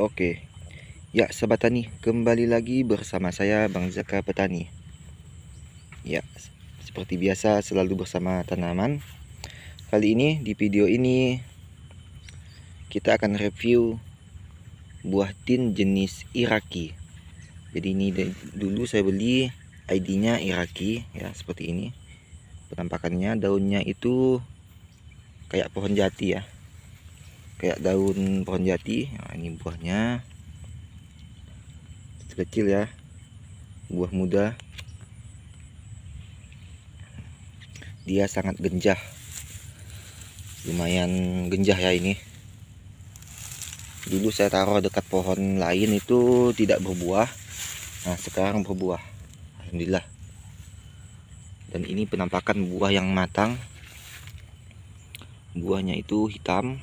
Oke. Ya, sahabat tani, kembali lagi bersama saya Bang Zaka Petani. Ya, seperti biasa selalu bersama tanaman. Kali ini di video ini kita akan review buah tin jenis Iraki. Jadi ini dulu saya beli ID-nya Iraki ya, seperti ini. Penampakannya daunnya itu kayak pohon jati ya, kayak daun pohon jati nah, ini buahnya kecil ya buah muda dia sangat genjah lumayan genjah ya ini dulu saya taruh dekat pohon lain itu tidak berbuah nah sekarang berbuah Alhamdulillah dan ini penampakan buah yang matang buahnya itu hitam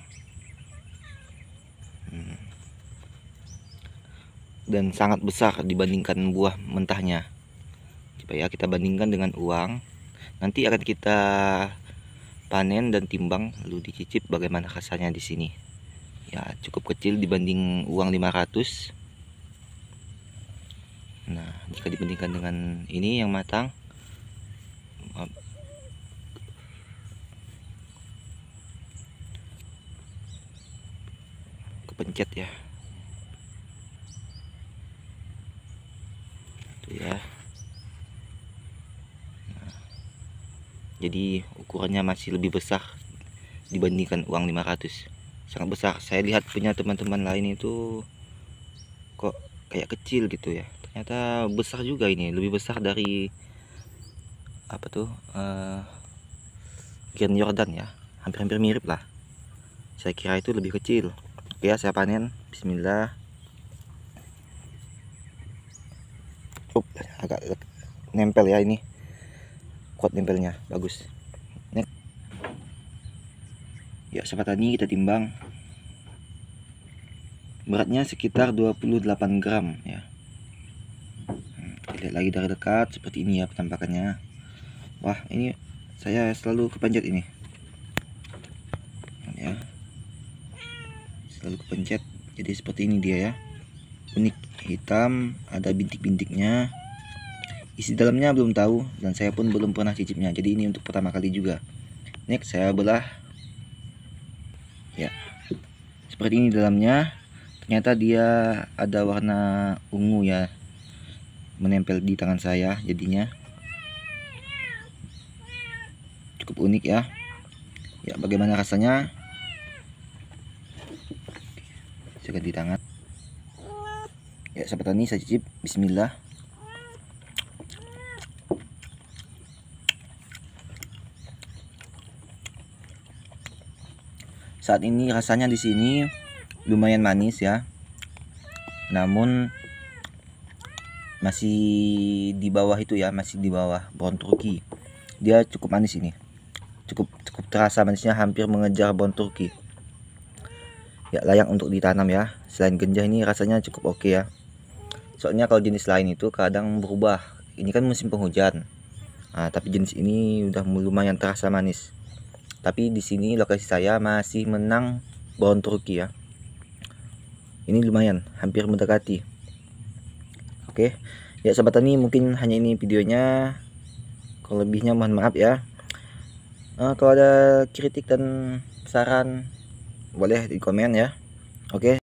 dan sangat besar dibandingkan buah mentahnya. Coba ya kita bandingkan dengan uang. Nanti akan kita panen dan timbang lalu dicicip bagaimana rasanya di sini. Ya, cukup kecil dibanding uang 500. Nah, jika dibandingkan dengan ini yang matang kepencet ya ya jadi ukurannya masih lebih besar dibandingkan uang 500 sangat besar saya lihat punya teman-teman lain itu kok kayak kecil gitu ya ternyata besar juga ini lebih besar dari apa tuh uh, eh, Gen Jordan ya hampir-hampir mirip lah saya kira itu lebih kecil oke ya saya panen bismillah cukup agak nempel ya ini kuat nempelnya bagus Next. ya sobat tani kita timbang beratnya sekitar 28 gram ya hmm, lihat lagi dari dekat seperti ini ya penampakannya wah ini saya selalu kepencet ini ya selalu kepencet jadi seperti ini dia ya unik hitam ada bintik-bintiknya isi dalamnya belum tahu dan saya pun belum pernah cicipnya jadi ini untuk pertama kali juga next saya belah ya seperti ini dalamnya ternyata dia ada warna ungu ya menempel di tangan saya jadinya cukup unik ya ya bagaimana rasanya sikat di tangan ya sahabat tani saya cicip bismillah saat ini rasanya di sini lumayan manis ya namun masih di bawah itu ya masih di bawah bon turkey dia cukup manis ini cukup cukup terasa manisnya hampir mengejar bon turkey ya layak untuk ditanam ya selain genjah ini rasanya cukup oke okay ya soalnya kalau jenis lain itu kadang berubah ini kan musim penghujan nah, tapi jenis ini udah lumayan terasa manis tapi di sini lokasi saya masih menang bawang Turki ya ini lumayan hampir mendekati oke okay. ya sahabat tani mungkin hanya ini videonya kalau lebihnya mohon maaf ya nah, kalau ada kritik dan saran boleh di komen ya oke